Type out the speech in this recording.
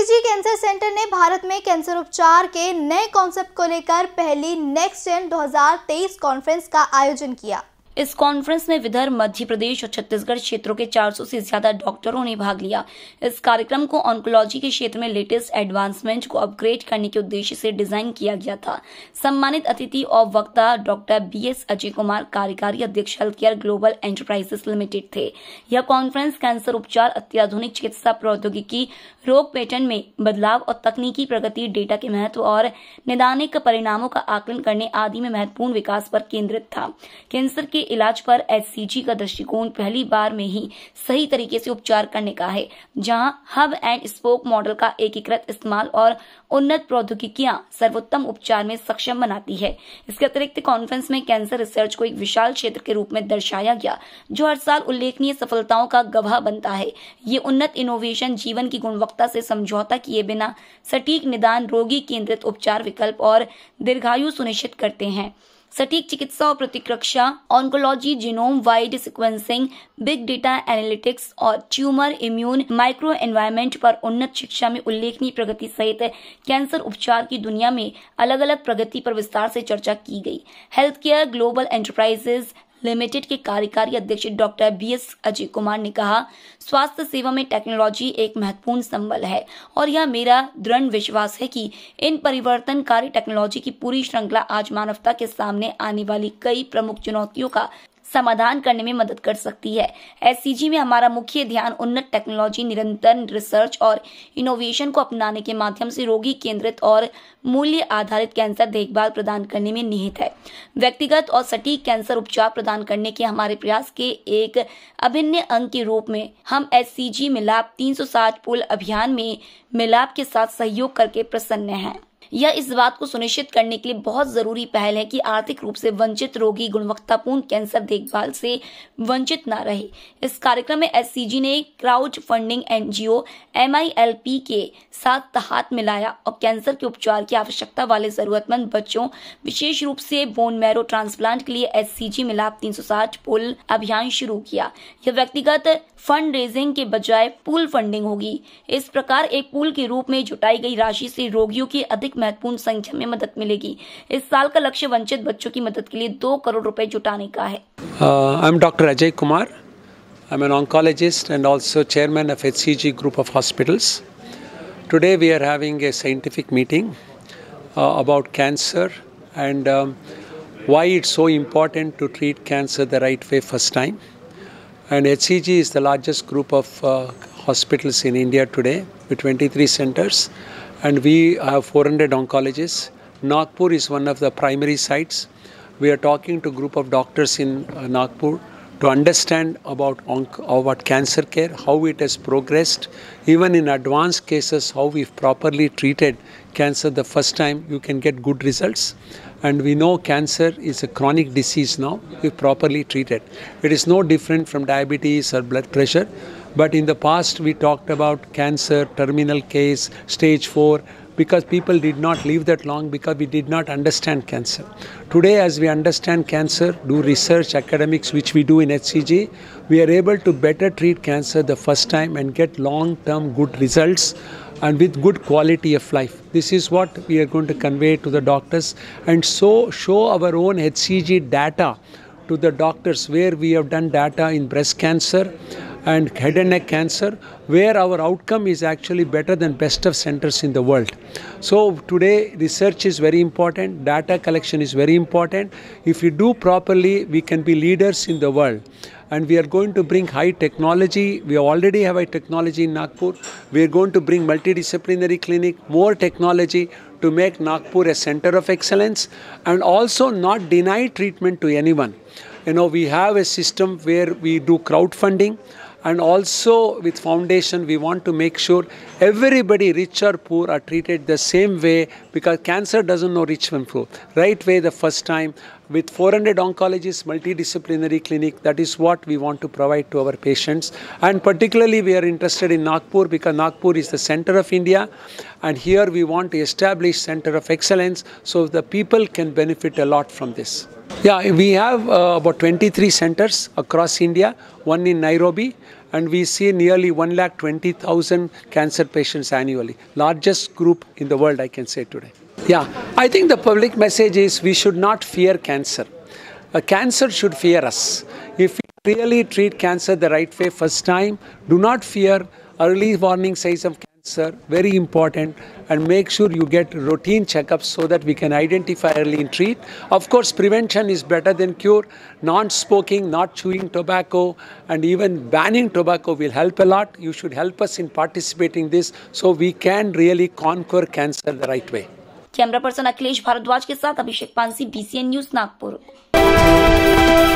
SCG cancer centre ने भारत में cancer उपचार के नए कॉन्सेप्ट को लेकर पहली नेक्स्ट जेन 2023 कॉन्फ्रेंस का आयोजन किया इस कॉन्फ्रेंस में विदर्भ मध्य प्रदेश और छत्तीसगढ़ क्षेत्रों के 400 से ज्यादा डॉक्टरों ने भाग लिया इस कार्यक्रम को ऑन्कोलॉजी के क्षेत्र में लेटेस्ट एडवांसमेंट को अपग्रेड करने के उद्देश्य से डिजाइन किया गया था सम्मानित अतिथि और वक्ता doctor B S Ajay Kumar कार्यकारी अध्यक्ष health care global enterprises limited थे यह कॉन्फ्रेंस कैंसर उपचार अत्याधुनिक चिकित्सा प्रौद्योगिकी रोग पैटर्न में बदलाव और तकनीकी प्रगति डेटा के महत्व और निदानिक परिणामों का आकलन करने आदि में महत्वपूर्ण विकास पर केंद्रित था कैंसर के के इलाज पर एससीजी का दृष्टिकोण पहली बार में ही सही तरीके से उपचार करने का है जहां हब एंड स्पोक मॉडल का एकीकृत इस्तेमाल और उन्नत प्रौद्योगिकियां सर्वोत्तम उपचार में सक्षम बनाती है इसके अतिरिक्त कॉन्फ्रेंस में कैंसर रिसर्च को एक विशाल क्षेत्र के रूप में दर्शाया गया जो हर साल उल्लेखनीय सफलताओं का गवाह बनता है ये उन्नत इनोवेशन जीवन की गुणवत्ता से समझौता किए बिना सटीक निदान रोगी केंद्रित उपचार विकल्प और दीर्घायु सुनिश्चित करते हैं सटीक चिकित्सा और प्रतिरक्षा oncology genome wide sequencing big data analytics और ट्यूमर इम्यून माइक्रो एनवायरमेंट पर उन्नत शिक्षा में उल्लेखनीय प्रगति सहित कैंसर उपचार की दुनिया में अलग अलग प्रगति पर विस्तार से चर्चा की गई health care global enterprises limited के कार्यकारी अध्यक्ष doctor B S Ajay Kumar ने कहा स्वास्थ्य सेवा में टेक्नोलॉजी एक महत्वपूर्ण संबल है और यह मेरा दृढ़ विश्वास है कि इन परिवर्तनकारी टेक्नोलॉजी की पूरी श्रृंखला आज मानवता के सामने आने वाली कई प्रमुख चुनौतियों का समाधान करने में मदद कर सकती है एस में हमारा मुख्य ध्यान उन्नत टेक्नोलॉजी निरंतर रिसर्च और इनोवेशन को अपनाने के माध्यम से रोगी केंद्रित और मूल्य आधारित कैंसर देखभाल प्रदान करने में निहित है व्यक्तिगत और सटीक कैंसर उपचार प्रदान करने के हमारे प्रयास के एक अभिन्न अंग के रूप में हम एस मिलाप 360 पुल अभियान में मिलाप के साथ सहयोग करके प्रसन्न हैं यह इस बात को सुनिश्चित करने के लिए बहुत जरूरी पहल है कि आर्थिक रूप से वंचित रोगी गुणवत्तापूर्ण कैंसर देखभाल से वंचित ना रहे इस कार्यक्रम में एस ने क्राउड फंडिंग एनजीओ एम के साथ हाथ मिलाया और कैंसर के उपचार की आवश्यकता वाले जरूरतमंद बच्चों विशेष रूप से बोन मैरो ट्रांसप्लांट के लिए एस मिलाप तीन पुल अभियान शुरू किया यह व्यक्तिगत फंड रेजिंग के बजाय पूल फंडिंग होगी इस प्रकार एक पूल के रूप में जुटाई गई राशि से रोगियों की अधिक महत्वपूर्ण संख्या में मदद मिलेगी इस साल का लक्ष्य वंचित बच्चों की मदद के लिए दो करोड़ रुपए जुटाने का है I am doctor Ajay Kumar I am an oncologist and also chairman of H C G group of hospitals today we are having a scientific meeting about cancer and why it's so important to treat cancer the right way first time and H C G is the largest group of hospitals in India today with twenty three centres and we have 400 oncologists. Nagpur is one of the primary sites. We are talking to a group of doctors in uh, Nagpur to understand about, uh, about cancer care, how it has progressed. Even in advanced cases, how we've properly treated cancer the first time, you can get good results. And we know cancer is a chronic disease now, if properly treated. It is no different from diabetes or blood pressure. But in the past, we talked about cancer, terminal case, stage 4, because people did not live that long because we did not understand cancer. Today, as we understand cancer, do research, academics, which we do in HCG, we are able to better treat cancer the first time and get long term good results and with good quality of life. This is what we are going to convey to the doctors and so show our own HCG data to the doctors where we have done data in breast cancer and head and neck cancer, where our outcome is actually better than best of centers in the world. So today, research is very important, data collection is very important. If we do properly, we can be leaders in the world and we are going to bring high technology. We already have a technology in Nagpur. We are going to bring multidisciplinary clinic, more technology to make Nagpur a center of excellence and also not deny treatment to anyone. You know, we have a system where we do crowdfunding and also with foundation we want to make sure everybody rich or poor are treated the same way because cancer doesn't know rich and poor right way the first time with 400 oncologists multidisciplinary clinic that is what we want to provide to our patients and particularly we are interested in Nagpur because Nagpur is the center of India and here we want to establish center of excellence so the people can benefit a lot from this. Yeah, we have uh, about 23 centers across India, one in Nairobi, and we see nearly 1 lakh 20,000 cancer patients annually. Largest group in the world, I can say today. Yeah, I think the public message is we should not fear cancer. Uh, cancer should fear us. If we really treat cancer the right way first time, do not fear early warning signs of cancer sir, very important and make sure you get routine checkups so that we can identify early and treat. Of course, prevention is better than cure. Non-smoking, not chewing tobacco and even banning tobacco will help a lot. You should help us in participating this so we can really conquer cancer the right way. Camera person Akhilesh Bhardwaj के साथ Abhishek Pansi BCN news Nagpur